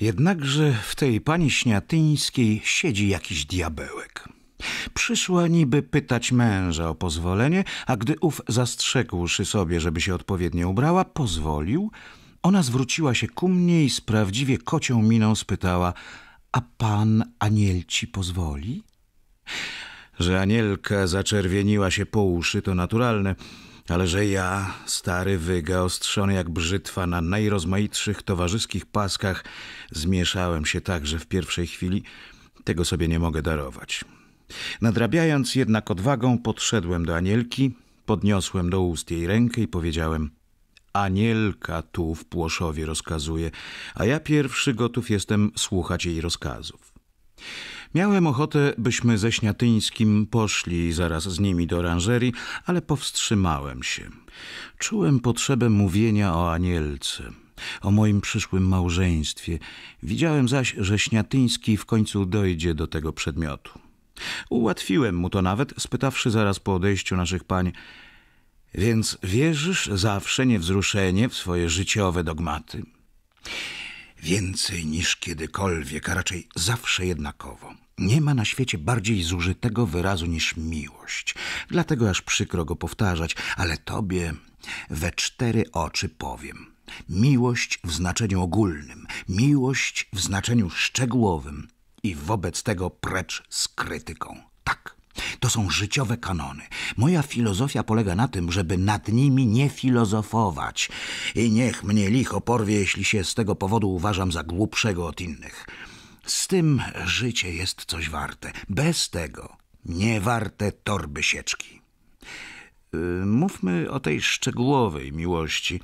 Jednakże w tej pani Śniatyńskiej siedzi jakiś diabełek. Przyszła niby pytać męża o pozwolenie, a gdy ów zastrzegłszy sobie, żeby się odpowiednio ubrała, pozwolił, ona zwróciła się ku mnie i z prawdziwie kocią miną spytała – a pan ci pozwoli? Że anielka zaczerwieniła się po uszy, to naturalne – ale że ja, stary wyga, ostrzony jak brzytwa na najrozmaitszych towarzyskich paskach, zmieszałem się także w pierwszej chwili, tego sobie nie mogę darować. Nadrabiając jednak odwagą, podszedłem do Anielki, podniosłem do ust jej rękę i powiedziałem Anielka tu w Płoszowie rozkazuje, a ja pierwszy gotów jestem słuchać jej rozkazów. Miałem ochotę, byśmy ze Śniatyńskim poszli zaraz z nimi do oranżerii, ale powstrzymałem się. Czułem potrzebę mówienia o Anielce, o moim przyszłym małżeństwie. Widziałem zaś, że Śniatyński w końcu dojdzie do tego przedmiotu. Ułatwiłem mu to nawet, spytawszy zaraz po odejściu naszych pań – więc wierzysz zawsze niewzruszenie w swoje życiowe dogmaty? Więcej niż kiedykolwiek, a raczej zawsze jednakowo – nie ma na świecie bardziej zużytego wyrazu niż miłość. Dlatego aż przykro go powtarzać, ale tobie we cztery oczy powiem. Miłość w znaczeniu ogólnym, miłość w znaczeniu szczegółowym i wobec tego precz z krytyką. Tak. To są życiowe kanony. Moja filozofia polega na tym, żeby nad nimi nie filozofować. I niech mnie licho porwie, jeśli się z tego powodu uważam za głupszego od innych. Z tym życie jest coś warte. Bez tego nie warte torby sieczki. Y, mówmy o tej szczegółowej miłości,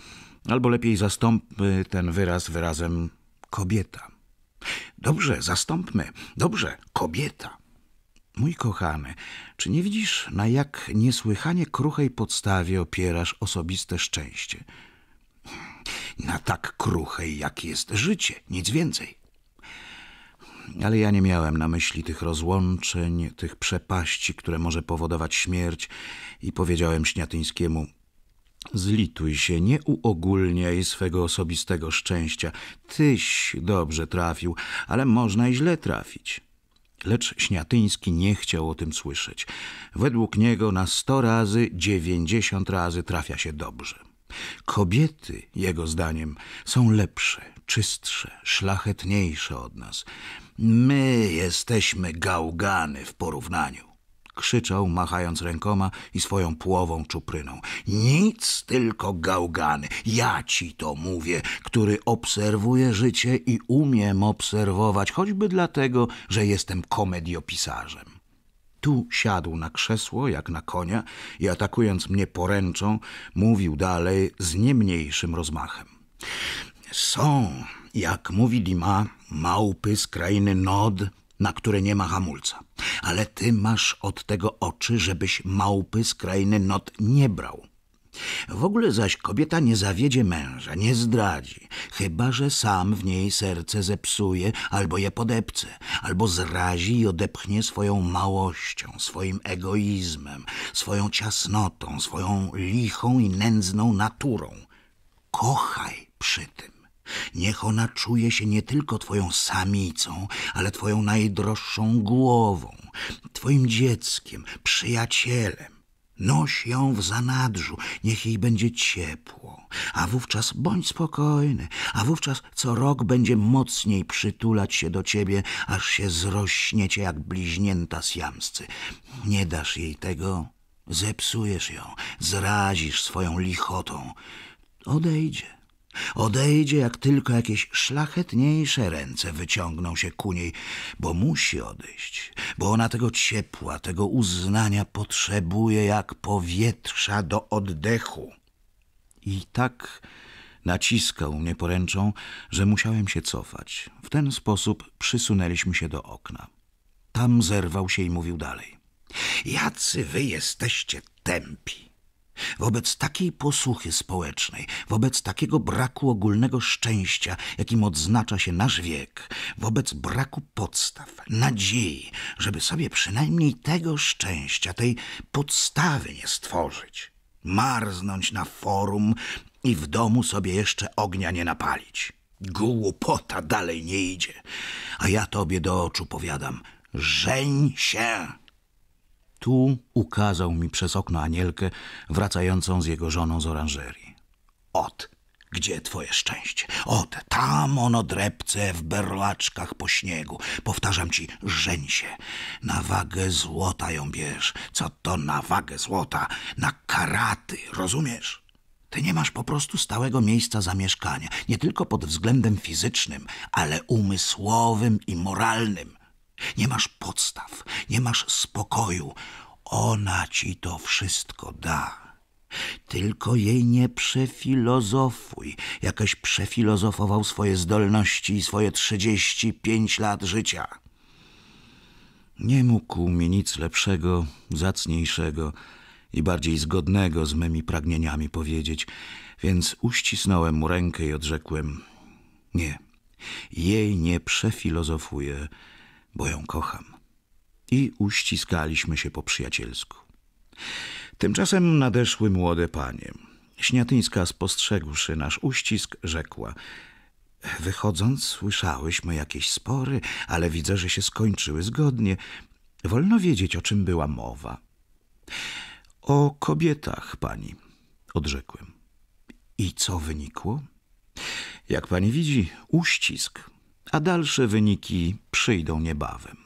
albo lepiej zastąpmy ten wyraz wyrazem kobieta. Dobrze, zastąpmy. Dobrze, kobieta. Mój kochany, czy nie widzisz, na jak niesłychanie kruchej podstawie opierasz osobiste szczęście? Na tak kruchej, jak jest życie, nic więcej ale ja nie miałem na myśli tych rozłączeń, tych przepaści, które może powodować śmierć i powiedziałem Śniatyńskiemu Zlituj się, nie uogólniaj swego osobistego szczęścia. Tyś dobrze trafił, ale można i źle trafić. Lecz Śniatyński nie chciał o tym słyszeć. Według niego na sto razy dziewięćdziesiąt razy trafia się dobrze. Kobiety, jego zdaniem, są lepsze, czystsze, szlachetniejsze od nas. My jesteśmy gałgany w porównaniu. Krzyczał, machając rękoma i swoją płową czupryną. Nic, tylko gałgany. Ja ci to mówię, który obserwuje życie i umiem obserwować, choćby dlatego, że jestem komediopisarzem. Tu siadł na krzesło, jak na konia, i atakując mnie poręczą, mówił dalej z nie mniejszym rozmachem. Są, jak mówi Dima, małpy z krainy Nod, na które nie ma hamulca. Ale ty masz od tego oczy, żebyś małpy z krainy Nod nie brał. W ogóle zaś kobieta nie zawiedzie męża, nie zdradzi, chyba że sam w niej serce zepsuje, albo je podepce, albo zrazi i odepchnie swoją małością, swoim egoizmem, swoją ciasnotą, swoją lichą i nędzną naturą. Kochaj przy tym. Niech ona czuje się nie tylko twoją samicą, ale twoją najdroższą głową, twoim dzieckiem, przyjacielem Noś ją w zanadrzu, niech jej będzie ciepło. A wówczas bądź spokojny, a wówczas co rok będzie mocniej przytulać się do ciebie, aż się zrośniecie jak bliźnięta siamscy. Nie dasz jej tego, zepsujesz ją, zrazisz swoją lichotą. Odejdzie. Odejdzie, jak tylko jakieś szlachetniejsze ręce wyciągną się ku niej, bo musi odejść, bo ona tego ciepła, tego uznania potrzebuje jak powietrza do oddechu. I tak naciskał mnie poręczą, że musiałem się cofać. W ten sposób przysunęliśmy się do okna. Tam zerwał się i mówił dalej. Jacy wy jesteście tępi! Wobec takiej posłuchy społecznej, wobec takiego braku ogólnego szczęścia, jakim odznacza się nasz wiek, wobec braku podstaw, nadziei, żeby sobie przynajmniej tego szczęścia, tej podstawy nie stworzyć, marznąć na forum i w domu sobie jeszcze ognia nie napalić. Głupota dalej nie idzie. A ja tobie do oczu powiadam, żeń się! Tu ukazał mi przez okno Anielkę wracającą z jego żoną z oranżerii. Ot, gdzie twoje szczęście? Ot, tam ono drepce w berłaczkach po śniegu. Powtarzam ci, żeń się. Na wagę złota ją bierz. Co to na wagę złota? Na karaty, rozumiesz? Ty nie masz po prostu stałego miejsca zamieszkania, nie tylko pod względem fizycznym, ale umysłowym i moralnym. Nie masz podstaw, nie masz spokoju. Ona ci to wszystko da. Tylko jej nie przefilozofuj. Jakaś przefilozofował swoje zdolności i swoje trzydzieści pięć lat życia. Nie mógł mi nic lepszego, zacniejszego i bardziej zgodnego z mymi pragnieniami powiedzieć, więc uścisnąłem mu rękę i odrzekłem: Nie, jej nie przefilozofuję bo ją kocham. I uściskaliśmy się po przyjacielsku. Tymczasem nadeszły młode panie. Śniatyńska, spostrzegłszy nasz uścisk, rzekła Wychodząc słyszałyśmy jakieś spory, ale widzę, że się skończyły zgodnie. Wolno wiedzieć, o czym była mowa. O kobietach, pani, odrzekłem. I co wynikło? Jak pani widzi, uścisk a dalsze wyniki przyjdą niebawem.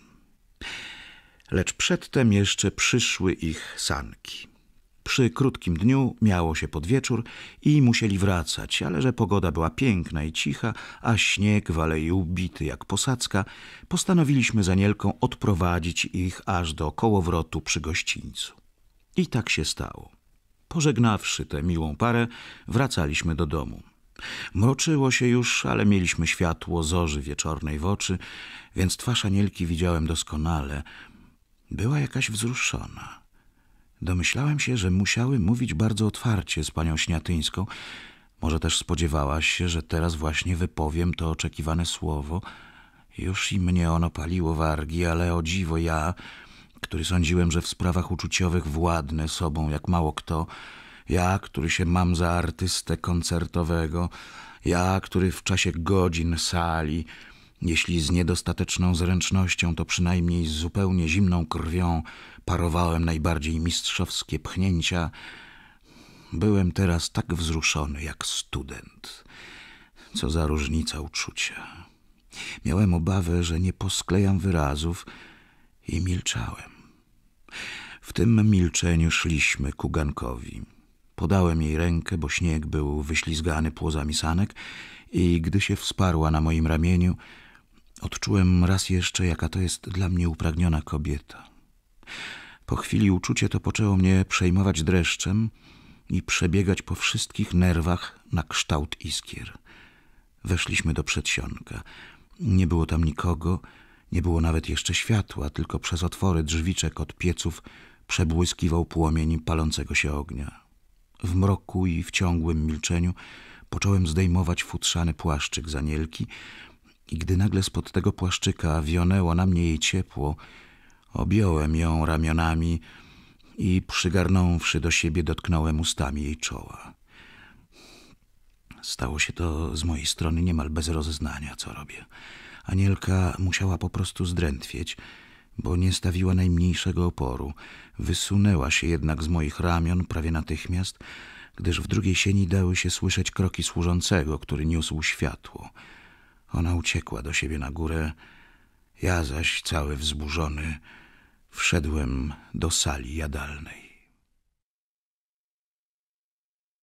Lecz przedtem jeszcze przyszły ich sanki. Przy krótkim dniu miało się pod wieczór i musieli wracać, ale że pogoda była piękna i cicha, a śnieg w alei ubity jak posadzka, postanowiliśmy z Anielką odprowadzić ich aż do kołowrotu przy gościńcu. I tak się stało. Pożegnawszy tę miłą parę, wracaliśmy do domu. Mroczyło się już, ale mieliśmy światło zorzy wieczornej w oczy, więc twarz Anielki widziałem doskonale. Była jakaś wzruszona. Domyślałem się, że musiały mówić bardzo otwarcie z panią Śniatyńską. Może też spodziewała się, że teraz właśnie wypowiem to oczekiwane słowo. Już i mnie ono paliło wargi, ale o dziwo ja, który sądziłem, że w sprawach uczuciowych władnę sobą jak mało kto, ja, który się mam za artystę koncertowego, ja, który w czasie godzin sali, jeśli z niedostateczną zręcznością, to przynajmniej z zupełnie zimną krwią parowałem najbardziej mistrzowskie pchnięcia, byłem teraz tak wzruszony jak student. Co za różnica uczucia. Miałem obawę, że nie posklejam wyrazów i milczałem. W tym milczeniu szliśmy ku gankowi. Podałem jej rękę, bo śnieg był wyślizgany płozami sanek i gdy się wsparła na moim ramieniu, odczułem raz jeszcze, jaka to jest dla mnie upragniona kobieta. Po chwili uczucie to poczęło mnie przejmować dreszczem i przebiegać po wszystkich nerwach na kształt iskier. Weszliśmy do przedsionka. Nie było tam nikogo, nie było nawet jeszcze światła, tylko przez otwory drzwiczek od pieców przebłyskiwał płomień palącego się ognia. W mroku i w ciągłym milczeniu począłem zdejmować futrzany płaszczyk z anielki i gdy nagle spod tego płaszczyka wionęło na mnie jej ciepło, objąłem ją ramionami i przygarnąwszy do siebie dotknąłem ustami jej czoła. Stało się to z mojej strony niemal bez rozeznania, co robię. Anielka musiała po prostu zdrętwieć – bo nie stawiła najmniejszego oporu. Wysunęła się jednak z moich ramion prawie natychmiast, gdyż w drugiej sieni dały się słyszeć kroki służącego, który niósł światło. Ona uciekła do siebie na górę, ja zaś cały wzburzony wszedłem do sali jadalnej.